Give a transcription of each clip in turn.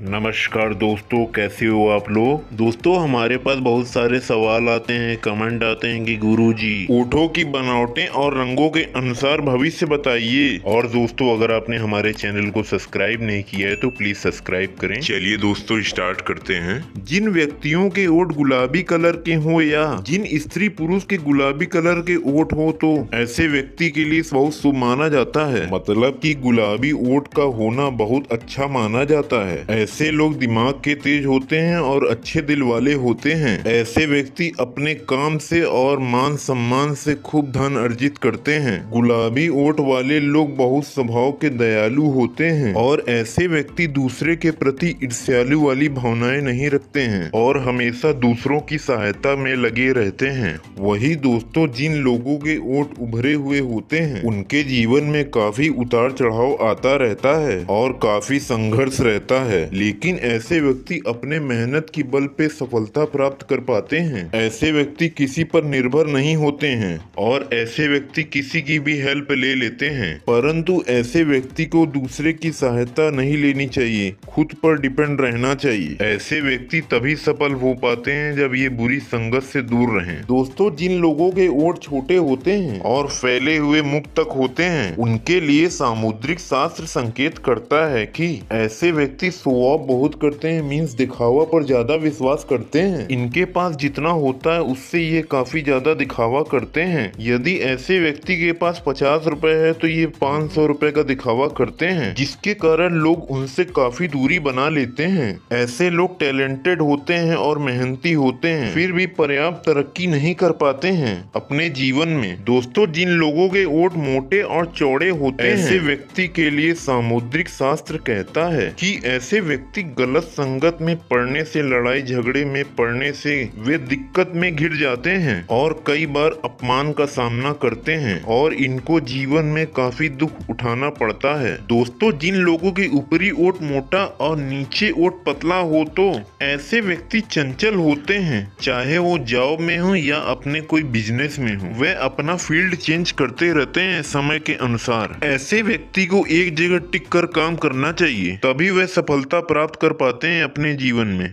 नमस्कार दोस्तों कैसे हो आप लोग दोस्तों हमारे पास बहुत सारे सवाल आते हैं कमेंट आते हैं कि गुरुजी ओठो की बनावटें और रंगों के अनुसार भविष्य बताइए और दोस्तों अगर आपने हमारे चैनल को सब्सक्राइब नहीं किया है तो प्लीज सब्सक्राइब करें चलिए दोस्तों स्टार्ट करते हैं जिन व्यक्तियों के ओट गुलाबी कलर के हों या जिन स्त्री पुरुष के गुलाबी कलर के ओट हो तो ऐसे व्यक्ति के लिए बहुत शुभ माना जाता है मतलब की गुलाबी ओट का होना बहुत अच्छा माना जाता है ऐसे लोग दिमाग के तेज होते हैं और अच्छे दिल वाले होते हैं ऐसे व्यक्ति अपने काम से और मान सम्मान से खूब धन अर्जित करते हैं गुलाबी ओट वाले लोग बहुत स्वभाव के दयालु होते हैं और ऐसे व्यक्ति दूसरे के प्रति ईर्ष्यालु वाली भावनाएं नहीं रखते हैं और हमेशा दूसरों की सहायता में लगे रहते हैं वही दोस्तों जिन लोगों के ओट उभरे हुए होते हैं उनके जीवन में काफी उतार चढ़ाव आता रहता है और काफी संघर्ष रहता है लेकिन ऐसे व्यक्ति अपने मेहनत की बल पे सफलता प्राप्त कर पाते हैं ऐसे व्यक्ति किसी पर निर्भर नहीं होते हैं और ऐसे व्यक्ति किसी की भी हेल्प ले लेते हैं परंतु ऐसे व्यक्ति को दूसरे की सहायता नहीं लेनी चाहिए खुद पर डिपेंड रहना चाहिए ऐसे व्यक्ति तभी सफल हो पाते हैं जब ये बुरी संगत से दूर रहे दोस्तों जिन लोगों के ओर छोटे होते हैं और फैले हुए मुख तक होते हैं उनके लिए सामुद्रिक शास्त्र संकेत करता है कि ऐसे व्यक्ति सोवा ख्वाब बहुत करते हैं मीन्स दिखावा पर ज़्यादा विश्वास करते हैं इनके पास जितना होता है उससे ये काफ़ी ज़्यादा दिखावा करते हैं यदि ऐसे व्यक्ति के पास पचास रुपए है तो ये पाँच सौ रुपए का दिखावा करते हैं जिसके कारण लोग उनसे काफ़ी दूरी बना लेते हैं ऐसे लोग टैलेंटेड होते हैं और मेहनती होते हैं फिर भी पर्याप्त तरक्की नहीं कर पाते हैं अपने जीवन में दोस्तों जिन लोगों के ओट मोटे और चौड़े होते हैं ऐसे व्यक्ति के लिए सामुद्रिक शास्त्र कहता है कि ऐसे व्यक्ति गलत संगत में पढ़ने से लड़ाई झगड़े में पढ़ने से वे दिक्कत में घिर जाते हैं और कई बार अपमान का सामना करते हैं और इनको जीवन में काफी दुख उठाना पड़ता है दोस्तों जिन लोगों के ऊपरी ओट मोटा और नीचे ओट पतला हो तो ऐसे व्यक्ति चंचल होते हैं चाहे वो जॉब में हो या अपने कोई बिजनेस में हो वे अपना फील्ड चेंज करते रहते हैं समय के अनुसार ऐसे व्यक्ति को एक जगह टिक कर काम करना चाहिए तभी वह सफलता प्राप्त कर पाते हैं अपने जीवन में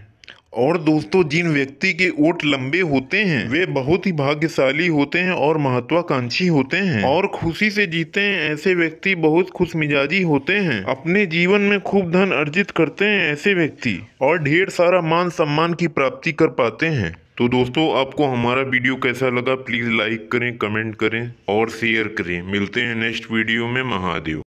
और दोस्तों जिन व्यक्ति के ओट लंबे होते हैं वे बहुत ही भाग्यशाली होते हैं और महत्वाकांक्षी होते हैं और खुशी से जीते हैं ऐसे व्यक्ति बहुत खुश मिजाजी होते हैं अपने जीवन में खूब धन अर्जित करते हैं ऐसे व्यक्ति और ढेर सारा मान सम्मान की प्राप्ति कर पाते हैं तो दोस्तों आपको हमारा वीडियो कैसा लगा प्लीज़ लाइक करें कमेंट करें और शेयर करें मिलते हैं नेक्स्ट वीडियो में महादेव